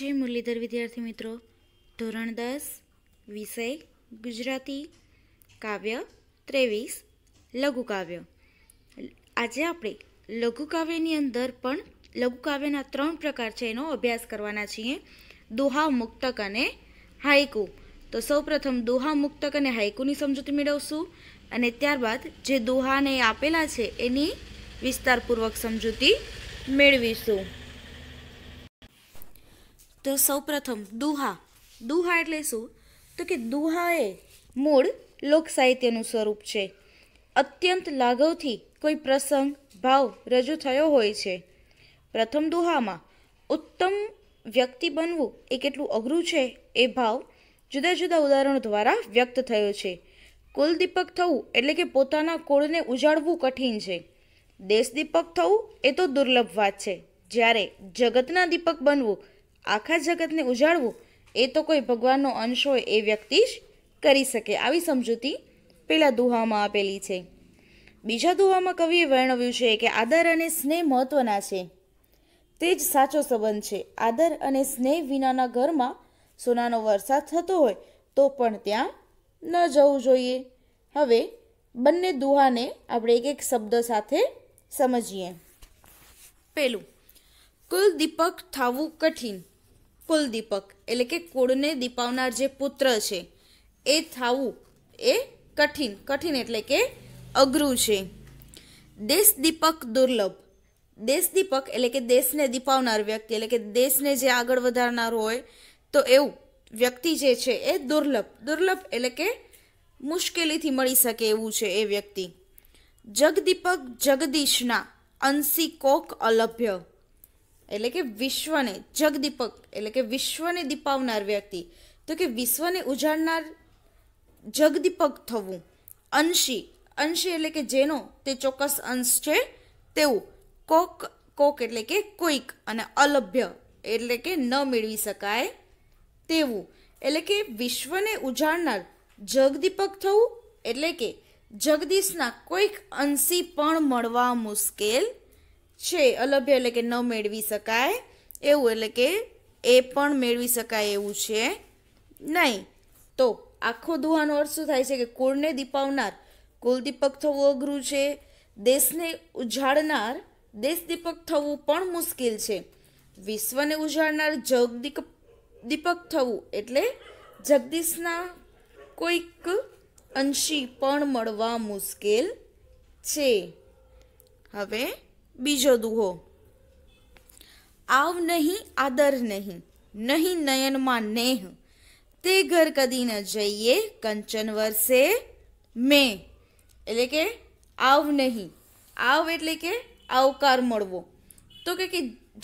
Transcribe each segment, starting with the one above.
જે મુરલીધર વિદ્યાર્થી મિત્રો ધોરણ દસ વિષય ગુજરાતી કાવ્ય ત્રેવીસ લઘુકાવ્ય આજે આપણે લઘુકાવ્યની અંદર પણ લઘુકાવ્યના ત્રણ પ્રકાર છે એનો અભ્યાસ કરવાના છીએ દોહા મુક્તક અને હાઇકુ તો સૌ પ્રથમ દોહા મુક્તક અને હાઇકુની સમજૂતી મેળવશું અને ત્યારબાદ જે દુહાને આપેલા છે એની વિસ્તારપૂર્વક સમજૂતી મેળવીશું તો સૌપ્રથમ દુહા દુહા એટલે શું તો કે દુહા એ મૂળ લોક સાહિત્યનું સ્વરૂપ છે અત્યંત લાઘવથી કોઈ પ્રસંગ ભાવ રજૂ થયો હોય છે પ્રથમ દુહામાં ઉત્તમ વ્યક્તિ બનવું એ કેટલું અઘરું છે એ ભાવ જુદા જુદા ઉદાહરણો દ્વારા વ્યક્ત થયો છે કુલદીપક થવું એટલે કે પોતાના કુળને ઉજાળવું કઠિન છે દેશદીપક થવું એ તો દુર્લભ વાત છે જ્યારે જગતના દીપક બનવું આખા જગતને ઉજાળવું એ તો કોઈ ભગવાનનો અંશ હોય એ વ્યક્તિ જ કરી શકે આવી સમજૂતી પહેલાં દુહામાં આપેલી છે બીજા દુહામાં કવિએ વર્ણવ્યું છે કે આદર અને સ્નેહ મહત્વના છે તે જ સાચો સંબંધ છે આદર અને સ્નેહ વિનાના ઘરમાં સોનાનો વરસાદ થતો હોય તો પણ ત્યાં ન જવું જોઈએ હવે બંને દુહાને આપણે એક એક શબ્દ સાથે સમજીએ પેલું કુલ દીપક થવું કઠિન કુલદીપક એટલે કે કુળને દીપાવનાર જે પુત્ર છે એ થાવું એ કઠિન કઠિન એટલે કે અઘરું છે દેશ દીપક દુર્લભ દેશ દીપક એટલે કે દેશને દીપાવનાર વ્યક્તિ એટલે કે દેશને જે આગળ વધારનાર હોય તો એવું વ્યક્તિ જે છે એ દુર્લભ દુર્લભ એટલે કે મુશ્કેલીથી મળી શકે એવું છે એ વ્યક્તિ જગદીપક જગદીશના અંશી કોક અલભ્ય એટલે કે વિશ્વને જગદીપક એટલે કે વિશ્વને દીપાવનાર વ્યક્તિ તો કે વિશ્વને ઉજાડનાર જગદીપક થવું અંશી અંશી એટલે કે જેનો તે ચોક્કસ અંશ છે તેવું કોક કોક એટલે કે કોઈક અને અલભ્ય એટલે કે ન મેળવી શકાય તેવું એટલે કે વિશ્વને ઉજાડનાર જગદીપક થવું એટલે કે જગદીશના કોઈક અંશી પણ મળવા મુશ્કેલ છે અલભ્ય એટલે કે ન મેળવી શકાય એવું એટલે કે એ પણ મેળવી શકાય એવું છે નહીં તો આખો દુહાનો અર્થ શું થાય છે કે કુળને દીપાવનાર કુલદીપક થવું અઘરું છે દેશને ઉજાડનાર દેશ દીપક થવું પણ મુશ્કેલ છે વિશ્વને ઉજાડનાર જગદીપ દીપક થવું એટલે જગદીશના કોઈક અંશી પણ મળવા મુશ્કેલ છે હવે બીજો દુહો આવ નહીં આદર નહીં નહીં નયનમાં નેહ તે ઘર કદી ન જઈએ કંચન વર્ષે મેં એટલે કે આવ નહીં આવ એટલે કે આવકાર મળવો તો કે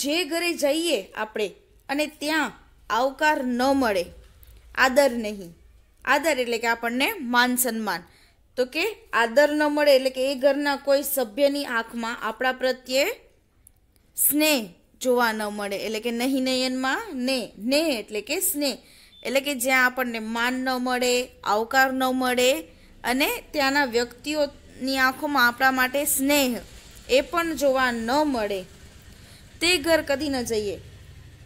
જે ઘરે જઈએ આપણે અને ત્યાં આવકાર ન મળે આદર નહીં આદર એટલે કે આપણને માન સન્માન તો કે આદર ન મળે એટલે કે એ ઘરના કોઈ સભ્યની આંખમાં આપણા પ્રત્યે સ્નેહ જોવા ન મળે એટલે કે નહીં નયનમાં ને ને એટલે કે સ્નેહ એટલે કે જ્યાં આપણને માન ન મળે આવકાર ન મળે અને ત્યાંના વ્યક્તિઓની આંખોમાં આપણા માટે સ્નેહ એ પણ જોવા ન મળે તે ઘર કદી ન જઈએ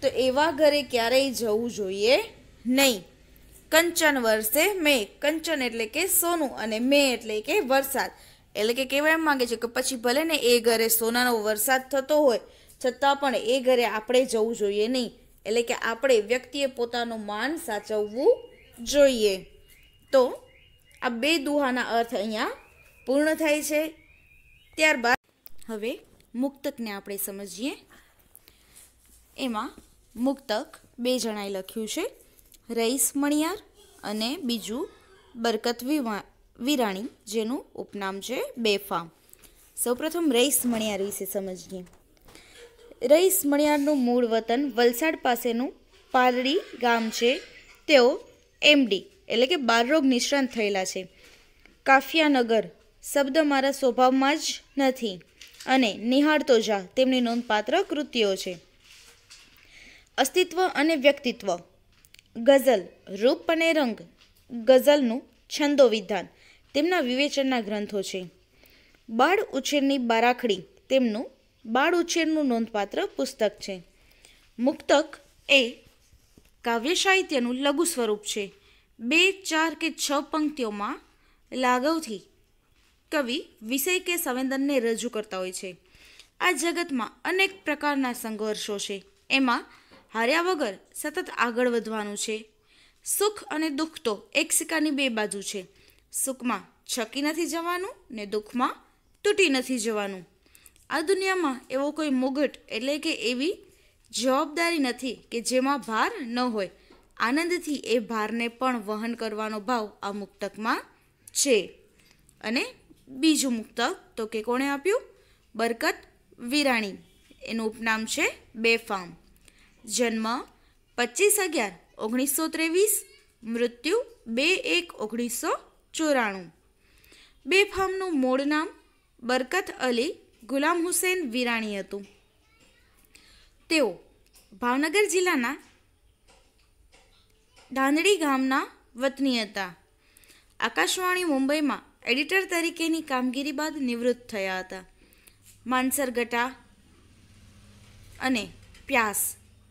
તો એવા ઘરે ક્યારેય જવું જોઈએ નહીં કંચન વર્ષે મે કંચન એટલે કે સોનું અને મે એટલે કે વરસાદ એટલે કે કહેવા એમ માગે છે કે પછી ભલે ને એ ઘરે સોનાનો વરસાદ થતો હોય છતાં પણ એ ઘરે આપણે જવું જોઈએ નહીં એટલે કે આપણે વ્યક્તિએ પોતાનું માન સાચવવું જોઈએ તો આ બે દુહાના અર્થ અહીંયા પૂર્ણ થાય છે ત્યારબાદ હવે મુક્તકને આપણે સમજીએ એમાં મુક્તક બે જણાએ લખ્યું છે રઈસ મણિયાર અને બીજું બરકત વિરાણી જેનું ઉપનામ છે બેફામ સૌપ્રથમ રઈસ મણિયાર વિશે સમજીએ રઈસ મણિયારનું મૂળ વતન વલસાડ પાસેનું પારડી ગામ છે તેઓ એમડી એટલે કે બાળરોગ નિષ્ણાંત થયેલા છે કાફિયાનગર શબ્દ મારા સ્વભાવમાં જ નથી અને નિહાળતો જા તેમની નોંધપાત્ર કૃતિઓ છે અસ્તિત્વ અને વ્યક્તિત્વ ગઝલ રૂપ અને રંગ ગઝલનું છંદો વિધાન તેમના વિવેચનના ગ્રંથો છે બાળ ઉછેરની બારાખડી તેમનું બાળ ઉછેરનું નોંધપાત્ર પુસ્તક છે મુક્તક એ કાવ્ય સાહિત્યનું લઘુ સ્વરૂપ છે બે ચાર કે છ પંક્તિઓમાં લાગવથી કવિ વિષય કે સંવેદનને રજૂ કરતા હોય છે આ જગતમાં અનેક પ્રકારના સંઘર્ષો છે એમાં હાર્યા વગર સતત આગળ વધવાનું છે સુખ અને દુઃખ તો એક સિક્કાની બે બાજુ છે સુખમાં છકી નથી જવાનું ને દુઃખમાં તૂટી નથી જવાનું આ દુનિયામાં એવો કોઈ મુગટ એટલે કે એવી જવાબદારી નથી કે જેમાં ભાર ન હોય આનંદથી એ ભારને પણ વહન કરવાનો ભાવ આ મુક્તકમાં છે અને બીજું મુક્તક તો કે કોણે આપ્યું બરકત વિરાણી એનું ઉપનામ છે બેફામ જન્મ પચીસ અગિયાર ઓગણીસો ત્રેવીસ મૃત્યુ બે એક ઓગણીસો ચોરાણું બે ફામનું મૂળ નામ બરકત અલી ગુલામ હુસેન વિરાણી હતું તેઓ ભાવનગર જિલ્લાના ધાંધડી ગામના વતની હતા આકાશવાણી મુંબઈમાં એડિટર તરીકેની કામગીરી બાદ નિવૃત્ત થયા હતા માનસર ગટા અને પ્યાસ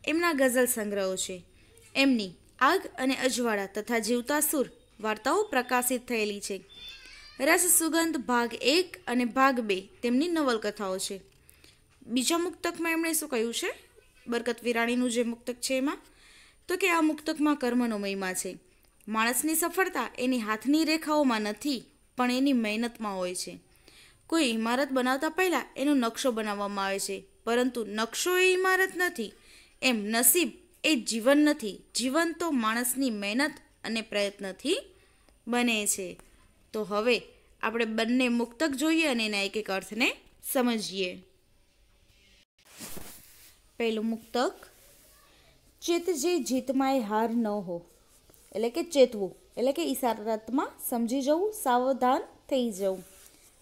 એમના ગઝલ સંગ્રહો છે એમની આગ અને અજવાળા તથા જીવતાસુર વાર્તાઓ પ્રકાશિત થયેલી છે રસ સુગંધ ભાગ એક અને ભાગ બે તેમની નવલકથાઓ છે બીજા મુક્તકમાં એમણે શું કહ્યું છે બરકત વિરાણીનું જે મુક્તક છે એમાં તો કે આ મુક્તકમાં કર્મનો મહિમા છે માણસની સફળતા એની હાથની રેખાઓમાં નથી પણ એની મહેનતમાં હોય છે કોઈ ઇમારત બનાવતા પહેલાં એનો નકશો બનાવવામાં આવે છે પરંતુ નકશો એ ઇમારત નથી એમ નસીબ એ જીવન નથી જીવન તો માણસની મહેનત અને પ્રયત્નથી બને છે તો હવે આપણે બંને મુક્તક જોઈએ અને એના એક એક અર્થને સમજીએ પહેલું મુક્તક ચેત જે જીતમાં એ હાર ન હો એટલે કે ચેતવું એટલે કે ઈશારાતમાં સમજી જવું સાવધાન થઈ જવું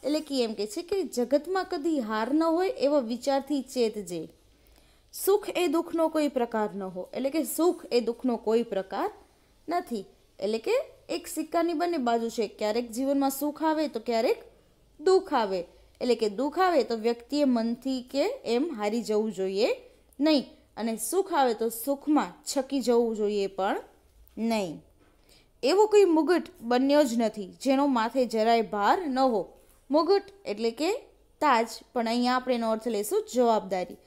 એટલે કે એમ કે છે કે જગતમાં કદી હાર ન હોય એવા વિચારથી ચેતજે સુખ એ દુઃખનો કોઈ પ્રકાર ન હો એટલે કે સુખ એ દુઃખનો કોઈ પ્રકાર નથી એટલે કે એક સિક્કાની બંને બાજુ છે ક્યારેક જીવનમાં સુખ આવે તો ક્યારેક દુઃખ આવે એટલે કે દુઃખ આવે તો વ્યક્તિએ મનથી કે એમ હારી જવું જોઈએ નહીં અને સુખ આવે તો સુખમાં છકી જવું જોઈએ પણ નહીં એવો કોઈ મુગટ બન્યો જ નથી જેનો માથે જરાય ભાર ન હો મુગટ એટલે કે તાજ પણ અહીંયા આપણે એનો અર્થ લઈશું જવાબદારી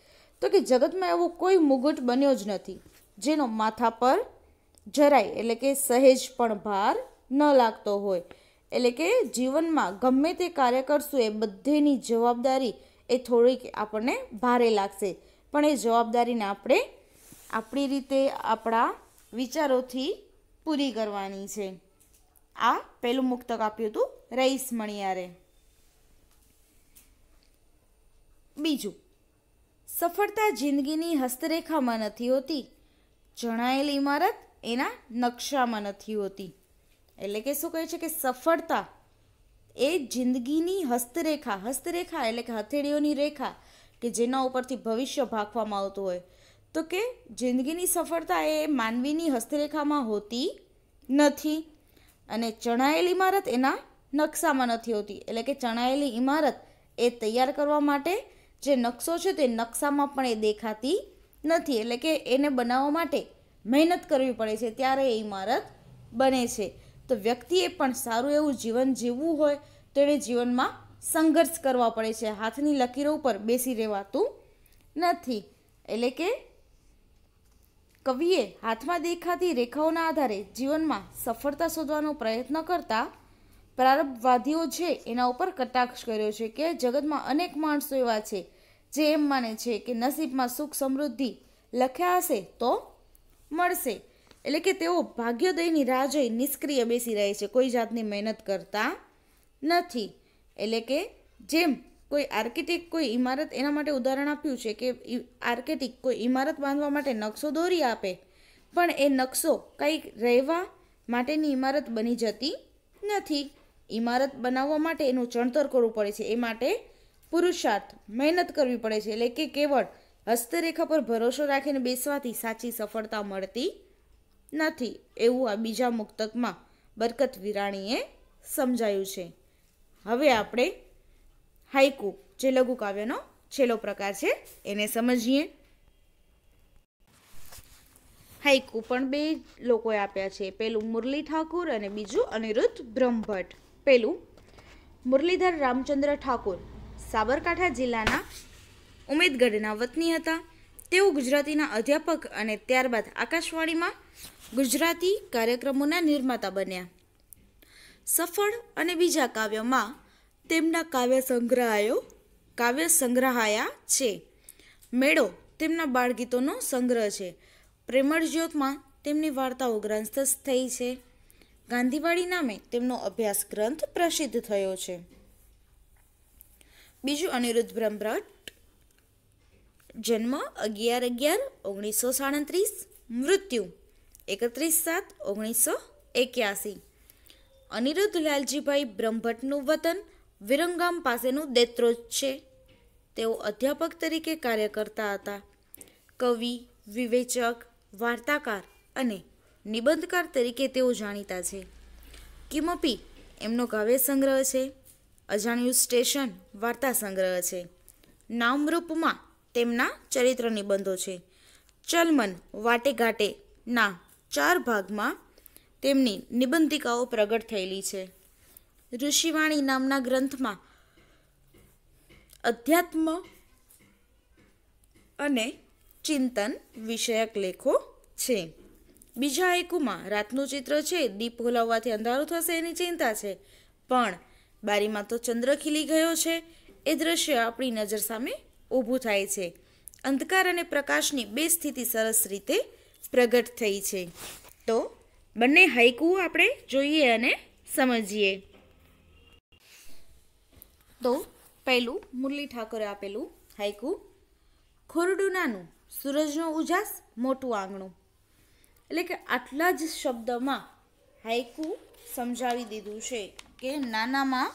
તો કે જગતમાં એવો કોઈ મુગટ બન્યો જ નથી જેનો માથા પર જરાય એટલે કે સહેજ પણ ભાર ન લાગતો હોય એટલે કે જીવનમાં ગમે તે કાર્ય કરશું એ બધેની જવાબદારી એ થોડીક આપણને ભારે લાગશે પણ એ જવાબદારીને આપણે આપણી રીતે આપણા વિચારોથી પૂરી કરવાની છે આ પહેલું મુક્તક આપ્યું હતું રઈસ મણિયારે બીજું સફળતા જિંદગીની હસ્તરેખામાં નથી હોતી જણાયેલ ઇમારત એના નકશામાં નથી હોતી એટલે કે શું કહે છે કે સફળતા એ જિંદગીની હસ્તરેખા હસ્તરેખા એટલે કે હથેળીઓની રેખા કે જેના ઉપરથી ભવિષ્ય ભાગવામાં આવતું હોય તો કે જિંદગીની સફળતા એ માનવીની હસ્તરેખામાં હોતી નથી અને ચણાયેલી ઇમારત એના નકશામાં નથી હોતી એટલે કે ચણાયેલી ઇમારત એ તૈયાર કરવા માટે જે નકશો છે તે નકશામાં પણ એ દેખાતી નથી એટલે કે એને બનાવવા માટે મહેનત કરવી પડે છે ત્યારે એ ઇમારત બને છે તો વ્યક્તિએ પણ સારું એવું જીવન જીવવું હોય તો એણે જીવનમાં સંઘર્ષ કરવા પડે છે હાથની લકીરો ઉપર બેસી રહેવાતું નથી એટલે કે કવિએ હાથમાં દેખાતી રેખાઓના આધારે જીવનમાં સફળતા શોધવાનો પ્રયત્ન કરતાં પ્રારબ્ધવાદીઓ છે એના ઉપર કટાક્ષ કર્યો છે કે જગતમાં અનેક માણસો એવા છે જે એમ માને છે કે નસીબમાં સુખ સમૃદ્ધિ લખ્યા હશે તો મળશે એટલે કે તેઓ ભાગ્યોદયની રાહ જોઈ નિષ્ક્રિય બેસી રહે છે કોઈ જાતની મહેનત કરતા નથી એટલે કે જેમ કોઈ આર્કિટેક્ટ કોઈ ઇમારત એના માટે ઉદાહરણ આપ્યું છે કે આર્કિટેક્ટ કોઈ ઇમારત બાંધવા માટે નકશો દોરી આપે પણ એ નકશો કંઈક રહેવા માટેની ઇમારત બની જતી નથી ઇમારત બનાવવા માટે એનું ચણતર કરવું પડે છે એ માટે પુરુષાર્થ મહેનત કરવી પડે છે એટલે કે કેવળ હસ્તરેખા પર ભરોસો રાખીને બેસવાથી સાચી સફળતા મળતી નથી એવું આ બીજા મુક્તકમાં બરકત વિરાણીએ સમજાયું છે હવે આપણે હાઈકુ જે લઘુ કાવ્યનો છેલ્લો પ્રકાર છે એને સમજીએ હાઈકુ પણ બે લોકોએ આપ્યા છે પહેલું મુરલી ઠાકુર અને બીજું અનિરુદ્ધ બ્રહ્મભટ્ટ પેલું મુરલીધર રામચંદ્ર ઠાકોર સાબરકાંઠા જિલ્લાના ઉમેદગઢના વતની હતા તેઓ ગુજરાતીના અધ્યાપક અને ત્યારબાદ આકાશવાણીમાં ગુજરાતી કાર્યક્રમોના નિર્માતા બન્યા સફળ અને બીજા કાવ્યમાં તેમના કાવ્ય સંગ્રહાયો કાવ્ય સંગ્રહાયા છે મેળો તેમના બાળગીતોનો સંગ્રહ છે પ્રેમળ જ્યોતમાં તેમની વાર્તાઓ ગ્રંથસ્થ થઈ છે ગાંધીવાડી નામે તેમનો અભ્યાસ ગ્રંથ પ્રસિદ્ધ થયો છે બીજું અનિરુદ્ધ બ્રહ્મભટ્ટ જન્મ અગિયાર અગિયાર ઓગણીસો સાડત્રીસ મૃત્યુ એકત્રીસ સાત ઓગણીસો એક્યાસી અનિરુદ્ધ લાલજીભાઈ બ્રહ્મભટ્ટનું વતન વિરંગામ પાસેનું દેત્રોજ છે તેઓ અધ્યાપક તરીકે કાર્ય કરતા હતા કવિ વિવેચક વાર્તાકાર અને નિબંધકાર તરીકે તેઓ જાણીતા છે કિમપી એમનો કાવ્ય સંગ્રહ છે અજાણ્યું સ્ટેશન વાર્તા સંગ્રહ છે નામરૂપમાં તેમના ચરિત્ર નિબંધો છે ચલમન વાટેઘાટેના ચાર ભાગમાં તેમની નિબંધિકાઓ પ્રગટ થયેલી છે ઋષિવાણી નામના ગ્રંથમાં અધ્યાત્મ અને ચિંતન વિષયક લેખો છે બીજા આઈકુમાં રાતનું ચિત્ર છે દીપ હોલાવવાથી અંધારું થશે એની ચિંતા છે પણ બારીમાં તો ચંદ્ર ખીલી ગયો છે એ દ્રશ્ય આપણી નજર સામે ઊભું થાય છે અંધકાર અને પ્રકાશની બે સ્થિતિ સરસ રીતે પ્રગટ થઈ છે તો બંને હાઈકુ આપણે જોઈએ અને સમજીએ તો પહેલું મુરલી ઠાકોરે આપેલું હાઈકુ ખોરડું નાનું સૂરજનો ઉજાસ મોટું આંગણું એટલે કે આટલા જ શબ્દમાં હાઇકુ સમજાવી દીધું છે કે નાનામાં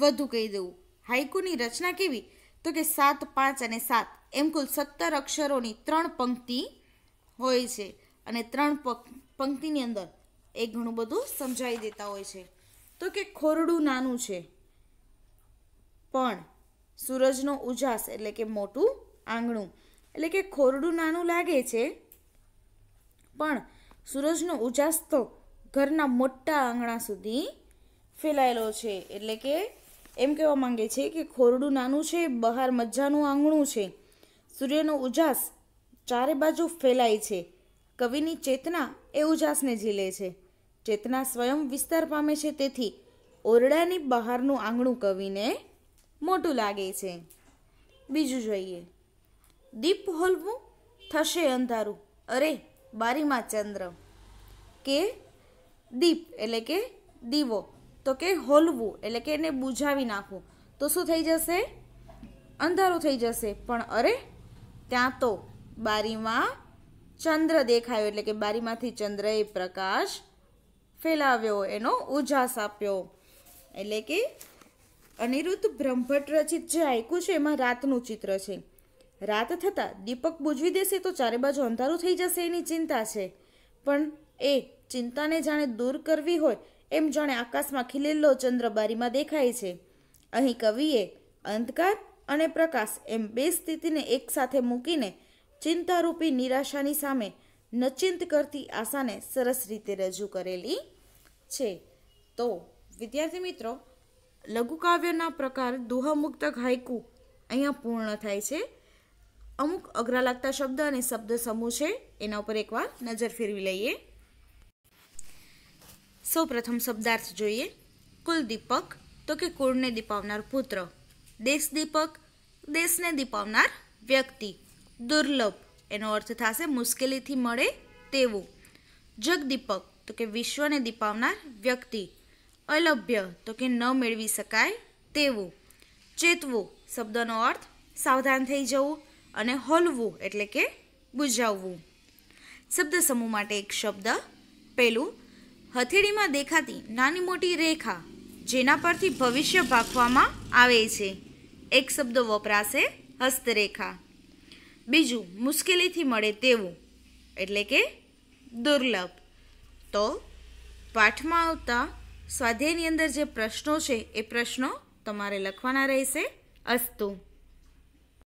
વધુ કહી દેવું હાઇકુની રચના કેવી તો કે સાત પાંચ અને સાત એમ કુલ સત્તર અક્ષરોની ત્રણ પંક્તિ હોય છે અને ત્રણ પંક્તિની અંદર એ ઘણું બધું સમજાવી દેતા હોય છે તો કે ખોરડું નાનું છે પણ સૂરજનો ઉજાસ એટલે કે મોટું આંગણું એટલે કે ખોરડું નાનું લાગે છે પણ સૂરજનો ઉજાસ તો ઘરના મોટા આંગણા સુધી ફેલાયેલો છે એટલે કે એમ કહેવા માંગે છે કે ખોરડું નાનું છે બહાર મજાનું આંગણું છે સૂર્યનો ઉજાસ ચારે બાજુ ફેલાય છે કવિની ચેતના એ ઉજાસને ઝીલે છે ચેતના સ્વયં વિસ્તાર પામે છે તેથી ઓરડાની બહારનું આંગણું કવિને મોટું લાગે છે બીજું જોઈએ દીપ હોલવું થશે અંધારું અરે બારીમાં ચંદ્ર કે દીપ એટલે કે દીવો તો કે હોલવું એટલે કે એને બુઝાવી નાખવું તો શું થઈ જશે અંધારું થઈ જશે પણ અરે ત્યાં તો બારીમાં ચંદ્ર દેખાયો એટલે કે બારીમાંથી ચંદ્રએ પ્રકાશ ફેલાવ્યો એનો ઉજાસ આપ્યો એટલે કે અનિરુદ્ધ બ્રહ્મભટ્ટ રચિત જે આયકું છે એમાં રાતનું ચિત્ર છે રાત થતાં દીપક બુજવી દેશે તો ચારે બાજુ અંધારું થઈ જશે એની ચિંતા છે પણ એ ચિંતાને જાણે દૂર કરવી હોય એમ જાણે આકાશમાં ખીલેલો ચંદ્ર બારીમાં દેખાય છે અહીં કવિએ અંધકાર અને પ્રકાશ એમ બે સ્થિતિને એકસાથે મૂકીને ચિંતારૂપી નિરાશાની સામે નચિંત કરતી આશાને સરસ રીતે રજૂ કરેલી છે તો વિદ્યાર્થી મિત્રો લઘુકાવ્યના પ્રકાર દુહામુક્તક હાઇકુ અહીંયા પૂર્ણ થાય છે અમુક અઘરા લાગતા શબ્દ અને શબ્દ સમૂહ છે એના ઉપર એકવાર નજર ફેરવી લઈએ સૌ પ્રથમ શબ્દાર્થ જોઈએ કુલદીપક તો કે કુળને દીપાવનાર પુત્ર દેશદીપક દેશને દીપાવનાર વ્યક્તિ દુર્લભ એનો અર્થ થશે મુશ્કેલીથી મળે તેવું જગદીપક તો કે વિશ્વને દીપાવનાર વ્યક્તિ અલભ્ય તો કે ન મેળવી શકાય તેવું ચેતવું શબ્દનો અર્થ સાવધાન થઈ જવું અને હોલવું એટલે કે બુઝાવવું શબ્દ સમૂહ માટે એક શબ્દ પહેલું હથેળીમાં દેખાતી નાની મોટી રેખા જેના પરથી ભવિષ્ય ભાખવામાં આવે છે એક શબ્દ વપરાશે હસ્તરેખા બીજું મુશ્કેલીથી મળે તેવું એટલે કે દુર્લભ તો પાઠમાં આવતા સ્વાધ્યાયની અંદર જે પ્રશ્નો છે એ પ્રશ્નો તમારે લખવાના રહેશે અસ્તું